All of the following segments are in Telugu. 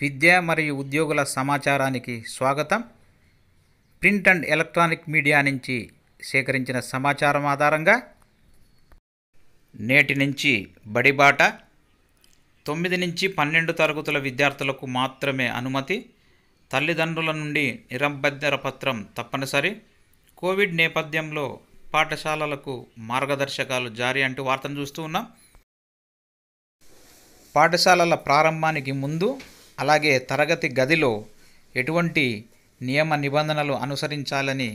విద్య మరియు ఉద్యోగుల సమాచారానికి స్వాగతం ప్రింట్ అండ్ ఎలక్ట్రానిక్ మీడియా నుంచి సేకరించిన సమాచారం ఆధారంగా నేటి నుంచి బడిబాట తొమ్మిది నుంచి పన్నెండు తరగతుల విద్యార్థులకు మాత్రమే అనుమతి తల్లిదండ్రుల నుండి నిరంబద్ధర పత్రం తప్పనిసరి కోవిడ్ నేపథ్యంలో పాఠశాలలకు మార్గదర్శకాలు జారీ అంటూ వార్తను చూస్తూ ఉన్నాం పాఠశాలల ప్రారంభానికి ముందు అలాగే తరగతి గదిలో ఎటువంటి నియమ నిబంధనలు అనుసరించాలని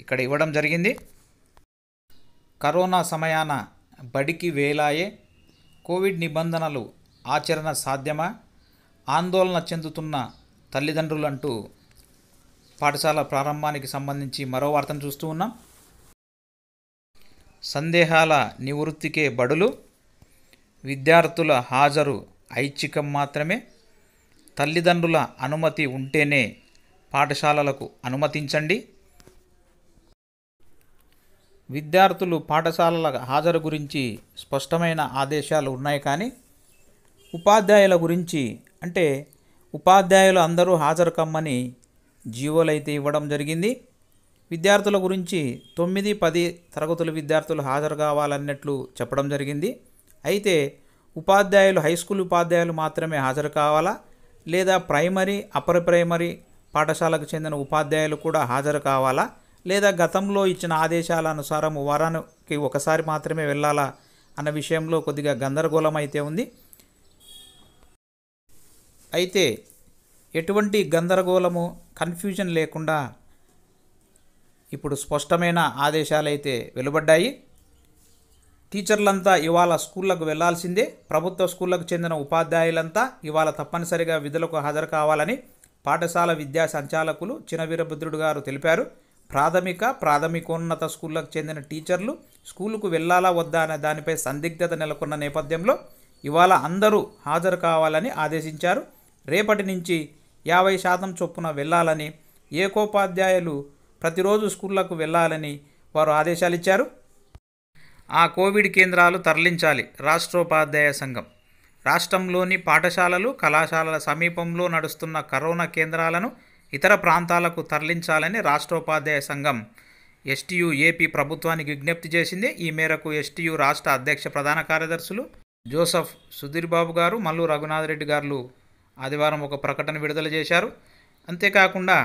ఇక్కడ ఇవ్వడం జరిగింది కరోనా సమయాన బడికి వేలాయే కోవిడ్ నిబంధనలు ఆచరణ సాధ్యమా ఆందోళన చెందుతున్న తల్లిదండ్రులు అంటూ పాఠశాల ప్రారంభానికి సంబంధించి మరో వార్తను చూస్తూ ఉన్నాం సందేహాల నివృత్తికే బడులు విద్యార్థుల హాజరు ఐచ్ఛికం మాత్రమే తల్లిదండ్రుల అనుమతి ఉంటేనే పాఠశాలలకు అనుమతించండి విద్యార్థులు పాఠశాలల హాజరు గురించి స్పష్టమైన ఆదేశాలు ఉన్నాయి కానీ ఉపాధ్యాయుల గురించి అంటే ఉపాధ్యాయులు అందరూ హాజరు కమ్మని జీవోలైతే ఇవ్వడం జరిగింది విద్యార్థుల గురించి తొమ్మిది పది తరగతుల విద్యార్థులు హాజరు కావాలన్నట్లు చెప్పడం జరిగింది అయితే ఉపాధ్యాయులు హై స్కూల్ ఉపాధ్యాయులు మాత్రమే హాజరు కావాలా లేదా ప్రైమరీ అప్పర్ ప్రైమరీ పాఠశాలకు చెందిన ఉపాధ్యాయులు కూడా హాజరు కావాలా లేదా గతంలో ఇచ్చిన ఆదేశాల అనుసారం వారానికి ఒకసారి మాత్రమే వెళ్ళాలా అన్న విషయంలో కొద్దిగా గందరగోళం అయితే ఉంది అయితే ఎటువంటి గందరగోళము కన్ఫ్యూజన్ లేకుండా ఇప్పుడు స్పష్టమైన ఆదేశాలైతే వెలువడ్డాయి టీచర్లంతా ఇవాళ స్కూళ్ళకు వెళ్లాల్సిందే ప్రభుత్వ స్కూళ్లకు చెందిన ఉపాధ్యాయులంతా ఇవాళ తప్పనిసరిగా విధులకు హాజరు కావాలని పాఠశాల విద్యా సంచాలకులు చినవీరభద్రుడు గారు తెలిపారు ప్రాథమిక ప్రాథమికోన్నత స్కూళ్ళకు చెందిన టీచర్లు స్కూలుకు వెళ్లాలా వద్దా అనే దానిపై సందిగ్ధత నెలకొన్న నేపథ్యంలో ఇవాళ అందరూ హాజరు కావాలని ఆదేశించారు రేపటి నుంచి యాభై శాతం చొప్పున వెళ్లాలని ఏకోపాధ్యాయులు ప్రతిరోజు స్కూళ్లకు వెళ్లాలని వారు ఆదేశాలిచ్చారు ఆ కోవిడ్ కేంద్రాలు తరలించాలి రాష్ట్రోపాధ్యాయ సంఘం రాష్ట్రంలోని పాఠశాలలు కళాశాలల సమీపంలో నడుస్తున్న కరోనా కేంద్రాలను ఇతర ప్రాంతాలకు తరలించాలని రాష్ట్రోపాధ్యాయ సంఘం ఎస్టీయు ఏపీ ప్రభుత్వానికి విజ్ఞప్తి చేసింది ఈ మేరకు ఎస్టీయు రాష్ట్ర అధ్యక్ష ప్రధాన కార్యదర్శులు జోసఫ్ సుధీర్ బాబు గారు మల్లు రఘునాథరెడ్డి రెడ్డి గారు ఆదివారం ఒక ప్రకటన విడుదల చేశారు అంతేకాకుండా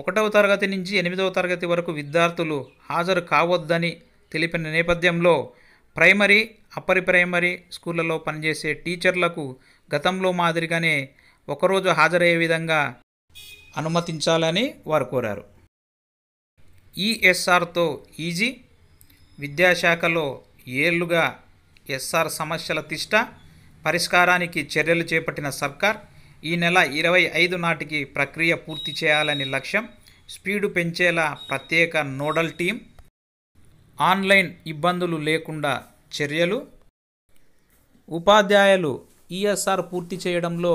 ఒకటవ తరగతి నుంచి ఎనిమిదవ తరగతి వరకు విద్యార్థులు హాజరు కావద్దని తెలిపిన నేపథ్యంలో ప్రైమరీ అప్పర్ ప్రైమరీ స్కూళ్ళలో పనిచేసే టీచర్లకు గతంలో మాదిరిగానే ఒకరోజు హాజరయ్యే విధంగా అనుమతించాలని వారు కోరారు ఈఎస్ఆర్తో ఈజీ విద్యాశాఖలో ఏళ్లుగా ఎస్ఆర్ సమస్యల తిష్ట పరిష్కారానికి చర్యలు చేపట్టిన సర్కార్ ఈ నెల ఇరవై ఐదు నాటికి ప్రక్రియ పూర్తి చేయాలని లక్ష్యం స్పీడు పెంచేలా ప్రత్యేక నోడల్ టీం ఆన్లైన్ ఇబ్బందులు లేకుండా చర్యలు ఉపాధ్యాయులు ఈఎస్ఆర్ పూర్తి చేయడంలో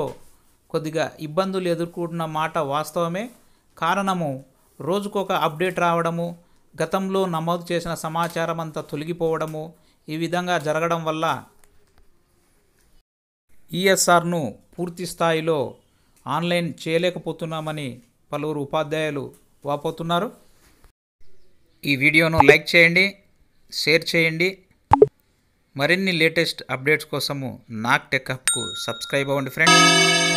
కొద్దిగా ఇబ్బందులు ఎదుర్కొంటున్న మాట వాస్తవమే కారణము రోజుకొక అప్డేట్ రావడము గతంలో నమోదు చేసిన సమాచారం అంతా తొలగిపోవడము ఈ విధంగా జరగడం వల్ల ఈఎస్ఆర్ను పూర్తి స్థాయిలో ఆన్లైన్ చేయలేకపోతున్నామని పలువురు ఉపాధ్యాయులు వాపోతున్నారు ఈ వీడియోను లైక్ చేయండి షేర్ చేయండి మరిన్ని లేటెస్ట్ అప్డేట్స్ కోసము నాక్ టెక్ సబ్స్క్రైబ్ అవ్వండి ఫ్రెండ్స్